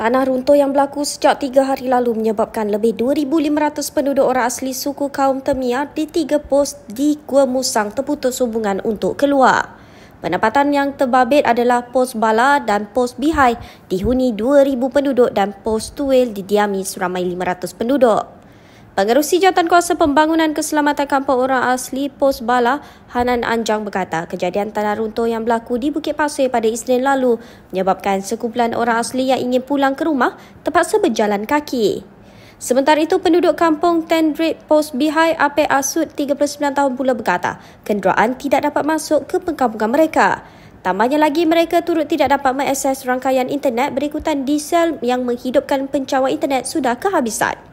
Tanah runtuh yang berlaku sejak tiga hari lalu menyebabkan lebih 2,500 penduduk orang asli suku kaum Temia di tiga pos di Gua Musang terputus hubungan untuk keluar. Pendapatan yang terbabit adalah pos Bala dan pos Bihai dihuni 2,000 penduduk dan pos Tuil didiami seramai 500 penduduk. Pengerusi Jawatan Kuasa Pembangunan Keselamatan Kampung Orang Asli Pos Bala, Hanan Anjang berkata, kejadian tanah runtuh yang berlaku di Bukit Pasir pada Isnin lalu menyebabkan sekumpulan orang asli yang ingin pulang ke rumah terpaksa berjalan kaki. Sementara itu, penduduk kampung Tendrit Pos Bihai Ape Asud 39 tahun pula berkata, kenderaan tidak dapat masuk ke perkampungan mereka. Tambahnya lagi, mereka turut tidak dapat mengakses rangkaian internet berikutan sel yang menghidupkan pencawa internet sudah kehabisan.